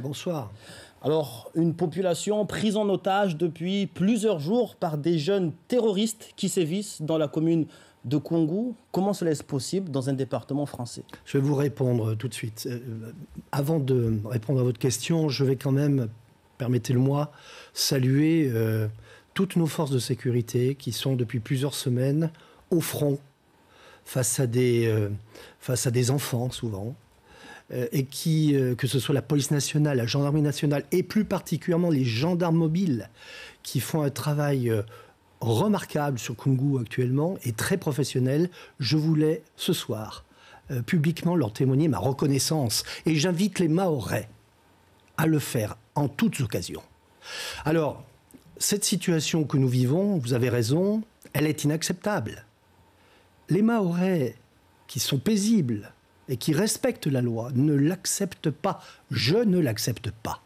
Bonsoir. Alors, une population prise en otage depuis plusieurs jours par des jeunes terroristes qui sévissent dans la commune de Congo. Comment cela est-ce possible dans un département français Je vais vous répondre tout de suite. Euh, avant de répondre à votre question, je vais quand même, permettez-le-moi, saluer euh, toutes nos forces de sécurité qui sont depuis plusieurs semaines au front face à des, euh, face à des enfants souvent, euh, et euh, que ce soit la police nationale, la gendarmerie nationale et plus particulièrement les gendarmes mobiles qui font un travail euh, remarquable sur Kungu actuellement et très professionnel, je voulais ce soir publiquement leur témoigner ma reconnaissance et j'invite les Maorais à le faire en toutes occasions. Alors, cette situation que nous vivons, vous avez raison, elle est inacceptable. Les Maorais qui sont paisibles, et qui respectent la loi ne l'acceptent pas. Je ne l'accepte pas.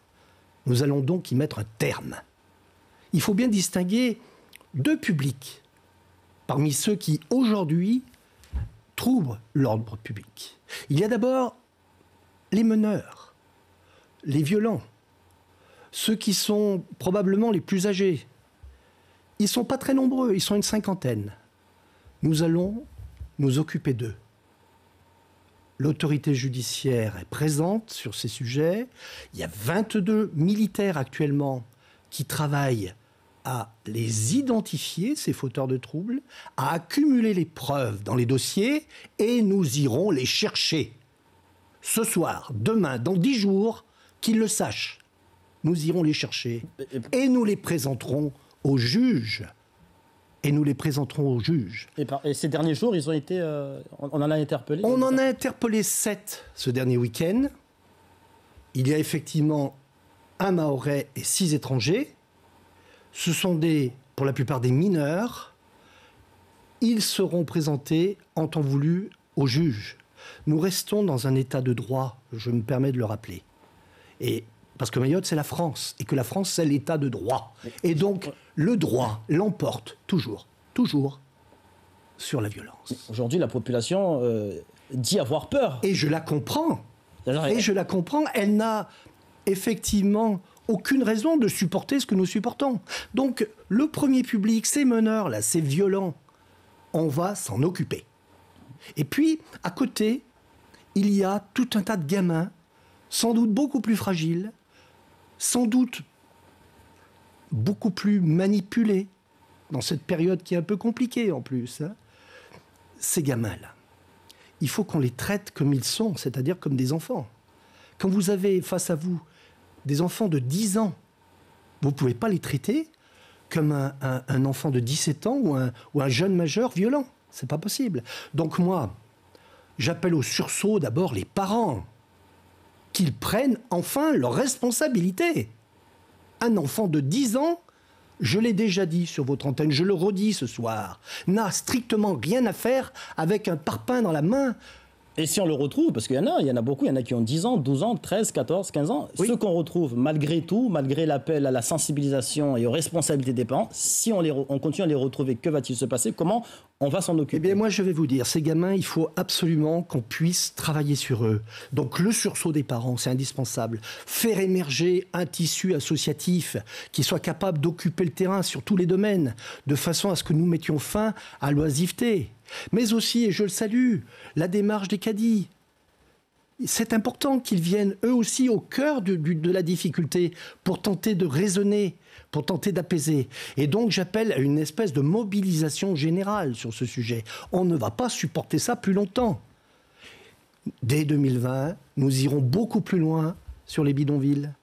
Nous allons donc y mettre un terme. Il faut bien distinguer deux publics parmi ceux qui, aujourd'hui, troublent l'ordre public. Il y a d'abord les meneurs, les violents, ceux qui sont probablement les plus âgés. Ils ne sont pas très nombreux, ils sont une cinquantaine. Nous allons nous occuper d'eux. L'autorité judiciaire est présente sur ces sujets. Il y a 22 militaires actuellement qui travaillent à les identifier, ces fauteurs de troubles, à accumuler les preuves dans les dossiers et nous irons les chercher. Ce soir, demain, dans dix jours, qu'ils le sachent. Nous irons les chercher euh, euh. et nous les présenterons aux juges et nous les présenterons au juge. Et, par, ces derniers jours, ils ont été, euh, on, en a interpellé On en a interpellé sept ce dernier week-end. Il y a effectivement un maorais et six étrangers. Ce sont des, pour la plupart des mineurs. Ils seront présentés en temps voulu au juge. Nous restons dans un état de droit, je me permets de le rappeler. Et parce que Mayotte, c'est la France, et que la France, c'est l'État de droit. Et donc, le droit l'emporte toujours, toujours sur la violence. Aujourd'hui, la population euh, dit avoir peur. Et je la comprends. Et je la comprends. Elle n'a effectivement aucune raison de supporter ce que nous supportons. Donc, le premier public, ces meneurs-là, ces violents, on va s'en occuper. Et puis, à côté, il y a tout un tas de gamins, sans doute beaucoup plus fragiles, sans doute beaucoup plus manipulés dans cette période qui est un peu compliquée en plus, hein, ces gamins-là. Il faut qu'on les traite comme ils sont, c'est-à-dire comme des enfants. Quand vous avez face à vous des enfants de 10 ans, vous ne pouvez pas les traiter comme un, enfant de 17 ans ou un, ou un jeune majeur violent. C'est pas possible. Donc moi, j'appelle au sursaut d'abord les parents qu'ils prennent enfin leurs responsabilités. Un enfant de 10 ans, je l'ai déjà dit sur votre antenne, je le redis ce soir, n'a strictement rien à faire avec un parpaing dans la main et si on le retrouve, parce qu'il y en a, il y en a beaucoup, il y en a qui ont 10 ans, 12 ans, 13, 14, 15 ans, ce ceux qu'on retrouve malgré tout, malgré l'appel à la sensibilisation et aux responsabilités des parents, si on, on continue à les retrouver, que va-t-il se passer Comment on va s'en occuper Eh bien moi je vais vous dire, ces gamins, il faut absolument qu'on puisse travailler sur eux. Donc le sursaut des parents, c'est indispensable. Faire émerger un tissu associatif qui soit capable d'occuper le terrain sur tous les domaines, de façon à ce que nous mettions fin à l'oisiveté mais aussi, et je le salue, la démarche des caddies. C'est important qu'ils viennent eux aussi au cœur de, de la difficulté pour tenter de raisonner, pour tenter d'apaiser. Et donc j'appelle à une espèce de mobilisation générale sur ce sujet. On ne va pas supporter ça plus longtemps. Dès 2020, nous irons beaucoup plus loin sur les bidonvilles.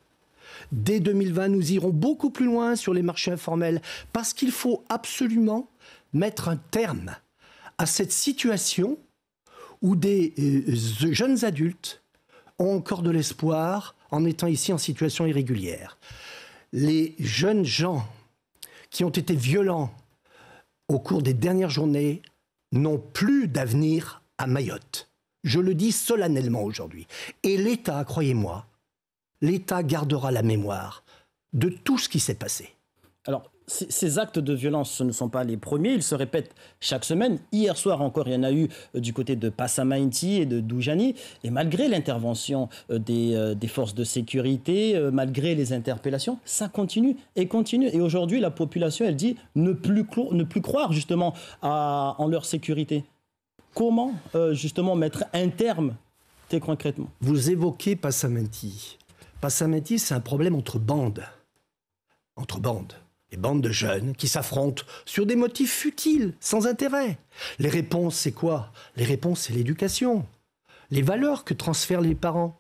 Dès 2020, nous irons beaucoup plus loin sur les marchés informels parce qu'il faut absolument mettre un terme à cette situation où des euh, euh, jeunes adultes ont encore de l'espoir en étant ici en situation irrégulière. Les jeunes gens qui ont été violents au cours des dernières journées n'ont plus d'avenir à Mayotte. Je le dis solennellement aujourd'hui. Et l'État, croyez-moi, l'État gardera la mémoire de tout ce qui s'est passé. Alors, ces actes de violence, ce ne sont pas les premiers, ils se répètent chaque semaine. Hier soir encore, il y en a eu euh, du côté de Passamainty et de Doujani. Et malgré l'intervention euh, euh, des, forces de sécurité, malgré les interpellations, ça continue et continue. Et aujourd'hui, la population, elle dit ne plus, ne plus croire justement en leur sécurité. Comment justement mettre un terme très concrètement Vous évoquez Passamainty. Passamainty, c'est un problème entre bandes. Entre bandes des bandes de jeunes qui s'affrontent sur des motifs futiles, sans intérêt. Les réponses, c'est quoi Les réponses, c'est l'éducation. Les valeurs que transfèrent les parents.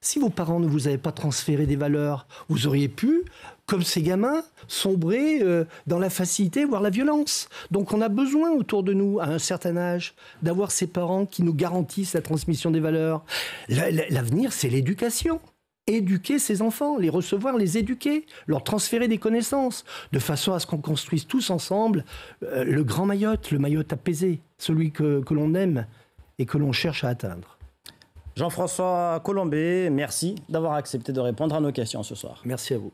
Si vos parents ne vous avaient pas transféré des valeurs, vous auriez pu, comme ces gamins, sombrer euh, dans la facilité, voire la violence. Donc on a besoin autour de nous, à un certain âge, d'avoir ces parents qui nous garantissent la transmission des valeurs. L'avenir, c'est l'éducation éduquer ses enfants, les recevoir, les éduquer, leur transférer des connaissances, de façon à ce qu'on construise tous ensemble euh, le grand Mayotte, le Mayotte apaisé, celui que, que l'on aime et que l'on cherche à atteindre. Jean-François Colombet, merci d'avoir accepté de répondre à nos questions ce soir. Merci à vous.